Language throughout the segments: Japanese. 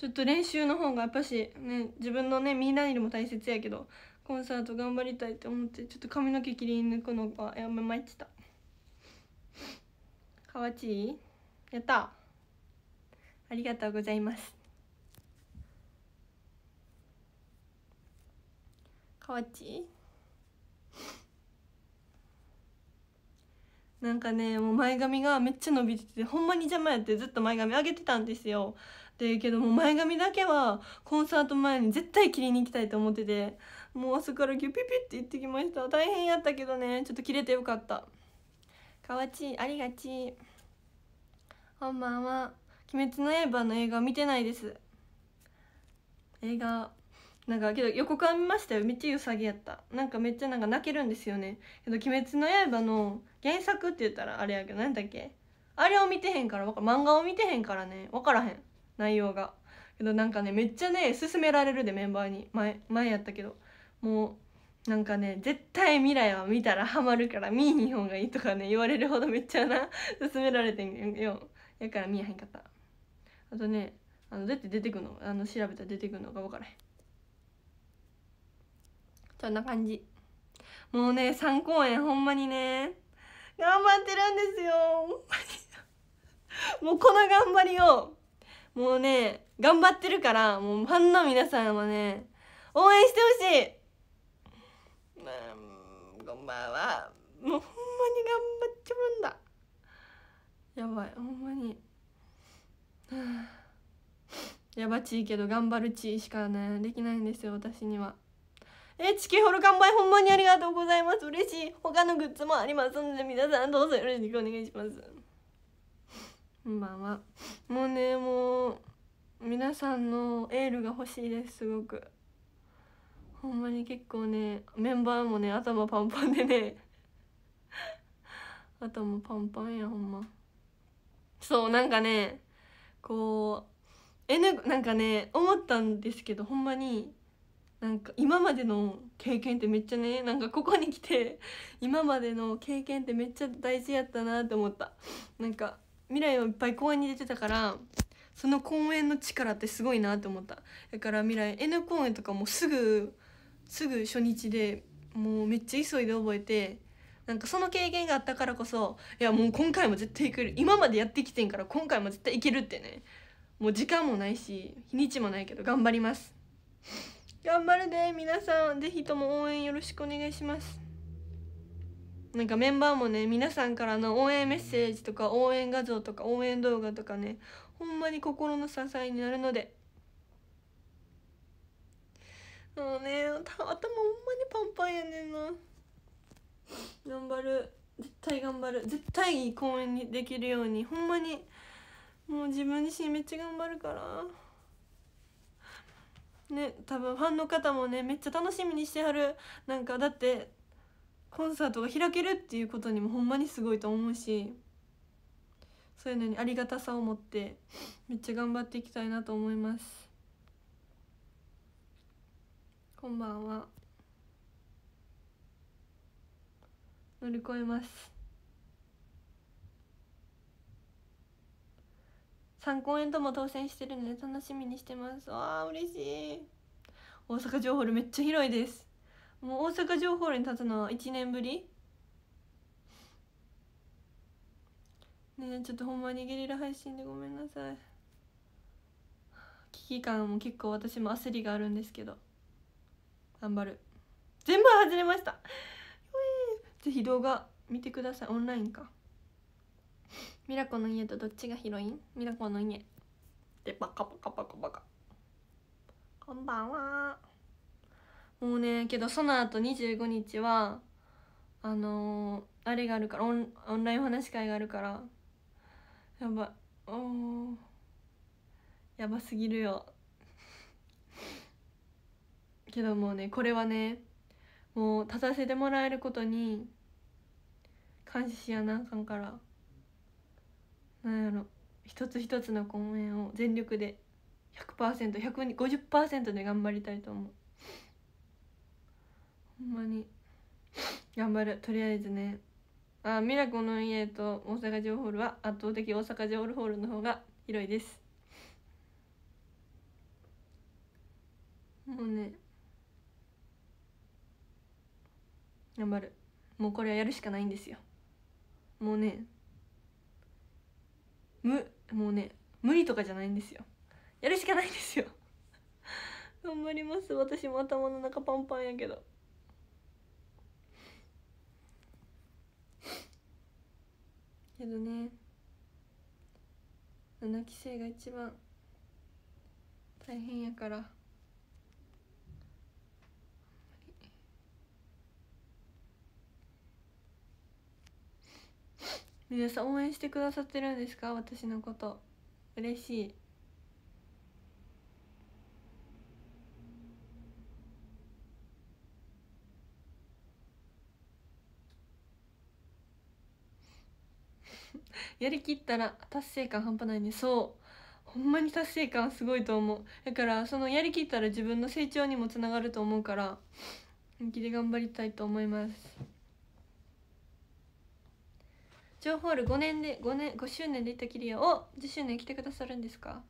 ちょっと練習の方がやっぱしね自分のねみんなよりも大切やけどコンサート頑張りたいって思ってちょっと髪の毛切り抜くのがやめまいってたかわちいやったありがとうございますかわちいなんかねもう前髪がめっちゃ伸びててほんまに邪魔やってずっと前髪上げてたんですよでけども前髪だけはコンサート前に絶対切りに行きたいと思っててもう朝からギュピピって行ってきました大変やったけどねちょっと切れてよかったかわちいありがちこんばんは「鬼滅の刃」の映画見てないです映画なんかけど横告は見ましたよめっちゃ良さげやったなんかめっちゃなんか泣けるんですよねけど「鬼滅の刃」の原作って言ったらあれやけど何だっけあれを見てへんから漫画を見てへんからね分からへん内容がけどなんかねめっちゃね勧められるでメンバーに前前やったけどもうなんかね絶対未来は見たら ハマるから見にほんがいいとかね言われるほど めっちゃな勧められてんよやから見えへんかったあとねあのどうやって出てくのあの調べたら出てくるのが分からへんそんな感じもうね3公演ほんまにね頑張ってるんですよ もうこの頑張りをもうね頑張ってるからもうファンの皆さんはね応援してほしいまあこんばんはもうほんまに頑張っちゃうんだやばいほんまにやばちいけど頑張るちしかねできないんですよ私には。えチケホル完売ほんまにありがとうございます嬉しい他のグッズもありますので皆さんどうぞよろしくお願いしますこんばんはもうねもう皆さんのエールが欲しいですすごくほんまに結構ねメンバーもね頭パンパンでね 頭パンパンやほんまそうなんかねこうえなんかね思ったんですけどほんまになんか今までの経験ってめっちゃねなんかここに来て今までの経験ってめっちゃ大事やったなって思ったなんか未来をいっぱい公園に出てたからその公園の力ってすごいなって思っただから未来 N 公園とかもすぐすぐ初日でもうめっちゃ急いで覚えてなんかその経験があったからこそいやもう今回も絶対行ける今までやってきてんから今回も絶対行けるってねもう時間もないし日にちもないけど頑張ります頑張るで皆さん是非とも応援よろしくお願いしますなんかメンバーもね皆さんからの応援メッセージとか応援画像とか応援動画とかねほんまに心の支えになるのでもうね頭ほんまにパンパンやねんな頑張る絶対頑張る絶対いい公演にできるようにほんまにもう自分自身めっちゃ頑張るから。ね多分ファンの方もねめっちゃ楽しみにしてはるなんかだってコンサートが開けるっていうことにもほんまにすごいと思うしそういうのにありがたさを持ってめっちゃ頑張っていきたいなと思いますこんばんは乗り越えます3公演とも当選してるので楽しみにしてますわあ嬉しい大阪城ホールめっちゃ広いですもう大阪城ホールに立つのは1年ぶりねちょっとほんまにゲリラ配信でごめんなさい危機感も結構私も焦りがあるんですけど頑張る全部外れましたぜひ動画見てくださいオンラインかミラコの家とどっちがヒロインミラコの家でバカバカバカバカこんばんはもうねけどその後25日はあのー、あれがあるからオンオンライン話し会があるからやばいおやばすぎるよけどもうねこれはねもう立たせてもらえることに感謝しやなあかんから。なんやろ一つ一つの公演を全力で 100%150% で頑張りたいと思うほんまに頑張るとりあえずねあミラコの家と大阪城ホールは圧倒的大阪城ホールの方が広いですもうね頑張るもうこれはやるしかないんですよもうねむもうね無理とかじゃないんですよやるしかないんですよ 頑張ります私も頭の中パンパンやけどけどね7期生が一番大変やから。皆さん応援してくださってるんですか私のこと嬉しい やりきったら達成感半端ないねそうほんまに達成感すごいと思うだからそのやりきったら自分の成長にもつながると思うから本気で頑張りたいと思います情報ル5年で5年5周年で行ったきりアを10周年来てくださるんですか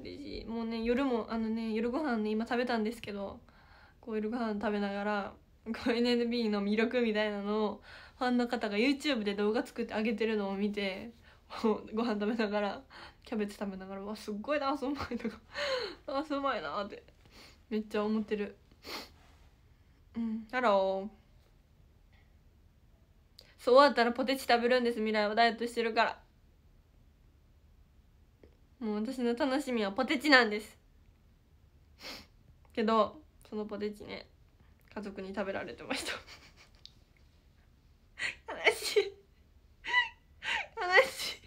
嬉しいもうね夜もあのね夜ご飯ね今食べたんですけどこう夜ご飯食べながら 5NB の魅力みたいなのをファンの方が YouTube で動画作ってあげてるのを見てご飯食べながらキャベツ食べながらわすっごいダンスうまいとかダンスうまいなってめっちゃ思ってるうんハローそうだったらポテチ食べるんです未来はダイエットしてるからもう私の楽しみはポテチなんです けどそのポテチね家族に食べられてました 悲しい悲しい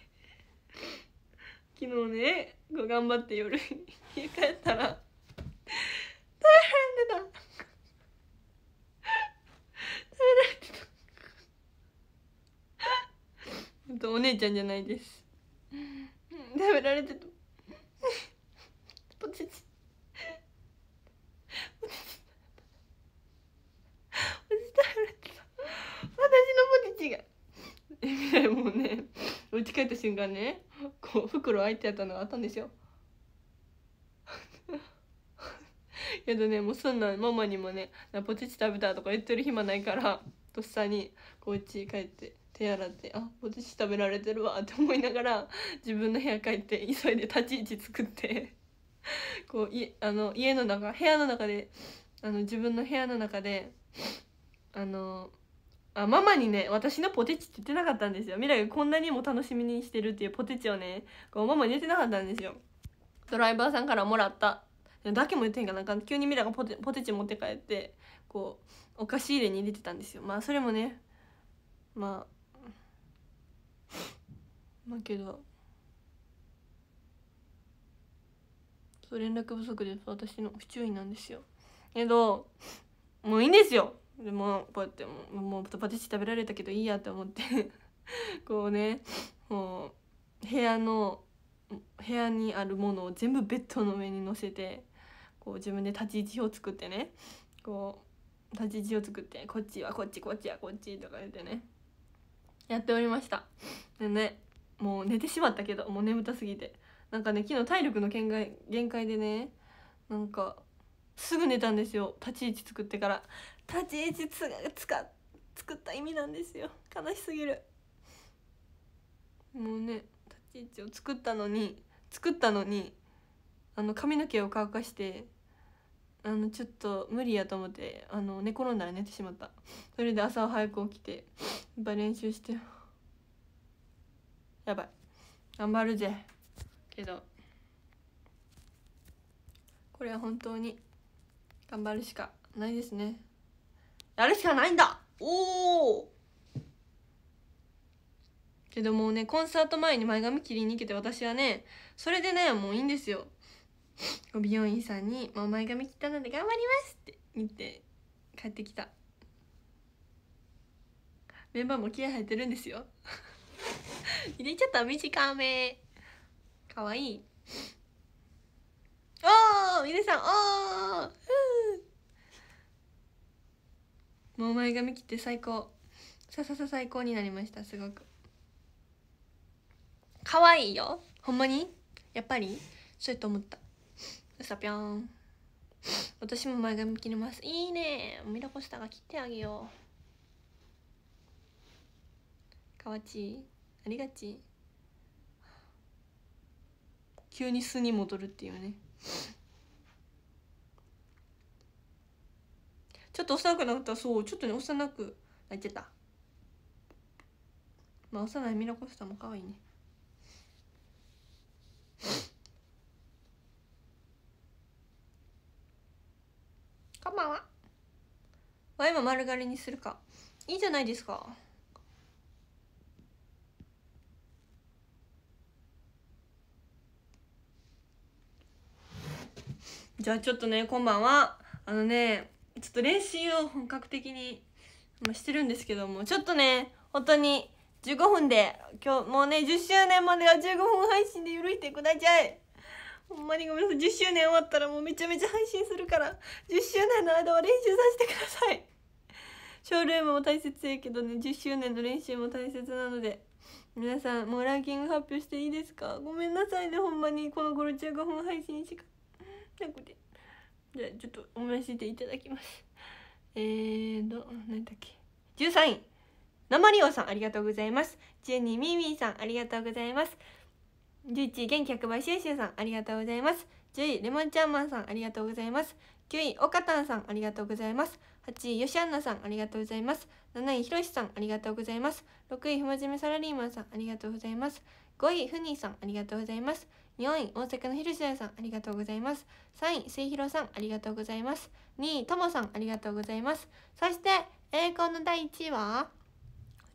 昨日ね頑張って夜に家帰ったら姉ちゃんじゃないです食べられてたポテチポテチ私のポテチがもうねうち帰った瞬間ねこう袋開いてやったのがあったんですよけどねもうそんなママにもね「ポテチ食べた」とか言ってる暇ないからとっさにこうう帰って。手洗ってあポテチ食べられてるわって思いながら自分の部屋帰って急いで立ち位置作ってこういあの家の中部屋の中であの自分の部屋の中であのあママにね私のポテチって言ってなかったんですよ未来がこんなにも楽しみにしてるっていうポテチをねこうママに言ってなかったんですよドライバーさんからもらっただけも言ってへんかなんか急にミラがポテポテチ持って帰ってこうお菓子入れに入れてたんですよまあそれもねまあまあけどそう連絡不足です私の不注意なんですよけどもういいんですよでもこうやってもうパティシ食べられたけどいいやと思って こうねもう部屋の部屋にあるものを全部ベッドの上に乗せてこう自分で立ち位置を作ってねこう立ち位置を作ってこっちはこっちこっちはこっちとか言ってねやっておりましたでねもう寝てしまったけどもう眠たすぎてなんかね昨日体力の限界限界でねなんかすぐ寝たんですよ立ち位置作ってから立ち位置つつか作った意味なんですよ悲しすぎるもうね立ち位置を作ったのに作ったのにあの髪の毛を乾かしてあのちょっと無理やと思ってあの寝転んだら寝てしまったそれで朝早く起きてやっぱ練習してやばい頑張るぜけどこれは本当に頑張るしかないですねやるしかないんだおおけどもうねコンサート前に前髪切りに行けて私はねそれでねもういいんですよ美容院さんに「もう前髪切ったので頑張ります」って言って帰ってきたメンバーも気合入ってるんですよ 入れちゃった短めかわいいおー皆さんおーもう前髪切って最高さささ最高になりましたすごくかわいいよほんまにやっぱりそうやと思ったうさぴょん私も前髪切りますいいねミラコスタが切ってあげようかわちありがち急に素に戻るっていうねちょっと幼くなったそうちょっとね幼く泣いてたまあ幼いミラコスタも可愛いねこんばんはわ今丸刈りにするかいいじゃないですかじゃあちょっとねこんばんはあのねちょっと練習を本格的にしてるんですけどもちょっとね本当に15分で今日もうね10周年までは15分配信で許してくださいほんまにごめんなさい10周年終わったらもうめちゃめちゃ配信するから10周年の間は練習させてくださいショールームも大切やけどね10周年の練習も大切なので皆さんもうランキング発表していいですかごめんなさいねほんまにこの頃15分配信しかなくてじゃあちょっとお見せていただきますえーと何だっけ13位生リオさんありがとうございます12みーみーさんありがとうございます11位元気100倍シューシューさんありがとうございます10位レモンチャーマンさんありがとうございます9位オカタンさんありがとうございます8位ヨシアンナさんありがとうございます7位ヒロシさんありがとうございます6位ふまじめサラリーマンさんありがとうございます5位フニーさんありがとうございます4位、大阪のひるしさん、ありがとうございます。3位、すいひろさん、ありがとうございます。2位、ともさん、ありがとうございます。そして、栄光の第1位は、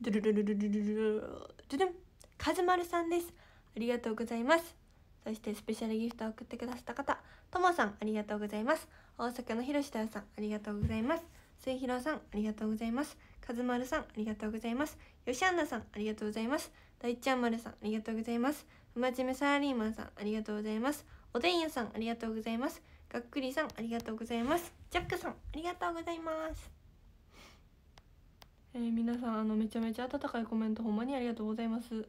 ドゥルルルルルルルドゥルン、かずまるさんです。ありがとうございます。そして、スペシャルギフトを送ってくださった方、ともさん、ありがとうございます。大阪のひろしさん、ありがとうございます。すいひろさん、ありがとうございます。かずまるさん、ありがとうございます。よしあんなさん、ありがとうございます。だいちゃんまるさん、ありがとうございます。おまちサラリーマンさんありがとうございますおでん屋さんありがとうございますがっくりさんありがとうございますジャックさんありがとうございますえー、皆さんあのめちゃめちゃ温かいコメントほんまにありがとうございます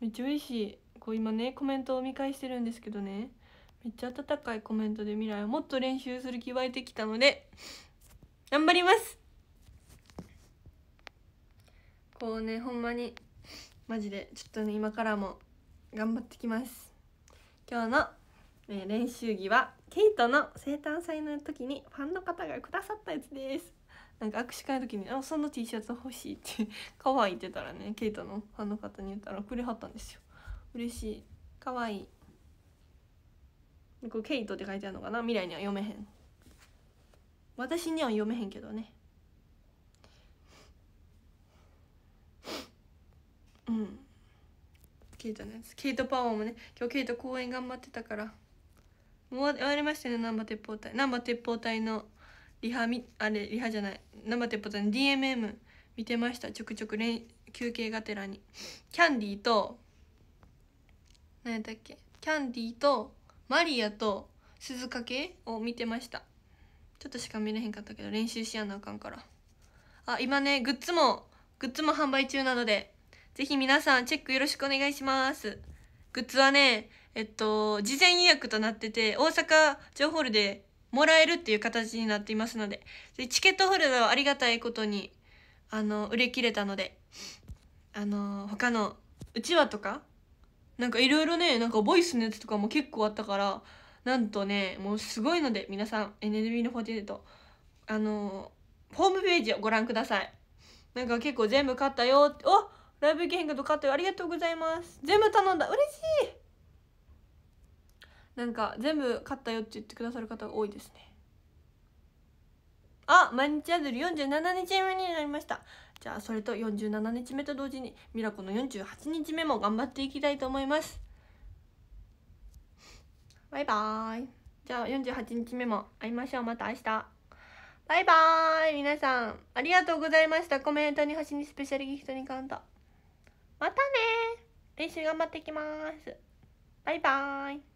めっちゃ嬉しいこう今ねコメントを見返してるんですけどねめっちゃ温かいコメントで未来をもっと練習する気湧いてきたので頑張りますこうねほんまにマジでちょっとね今からも頑張ってきます今日の、えー、練習着はケイトの生誕祭の時にファンの方がくださったやつですなんか握手会の時に「あその T シャツ欲しい」って 可愛いって言ったらねケイトのファンの方に言ったらくれはったんですよ嬉しい可愛いこれケイトって書いてあるのかな未来には読めへん私には読めへんけどねうんケイトのやつケイトパワーもね今日ケイト公演頑張ってたからもう終わりましたね難波鉄砲隊難波鉄砲隊のリハみあれリハじゃない難波鉄砲隊の DMM 見てましたちょくちょくれん休憩がてらにキャンディーと何やったっけキャンディーとマリアと鈴懸を見てましたちょっとしか見れへんかったけど練習しやなあかんからあ今ねグッズもグッズも販売中なのでぜひ皆さんチェックよろしくお願いします。グッズはね、えっと、事前予約となってて、大阪城ホールでもらえるっていう形になっていますので、でチケットホルダーはありがたいことに、あの、売り切れたので、あの、他の、うちわとか、なんかいろいろね、なんかボイスのやつとかも結構あったから、なんとね、もうすごいので、皆さん、NNB の48と、あの、ホームページをご覧ください。なんか結構全部買ったよって、おっライブゲンがドカッとありがとうございます全部頼んだ嬉しいなんか全部買ったよって言ってくださる方が多いですねあ毎日アドル47日目になりましたじゃあそれと47日目と同時にミラコの48日目も頑張っていきたいと思いますバイバーイじゃあ48日目も会いましょうまた明日バイバーイ皆さんありがとうございましたコメントに星にスペシャルギフトにカウントまたね練習頑張ってきます。バイバーイ。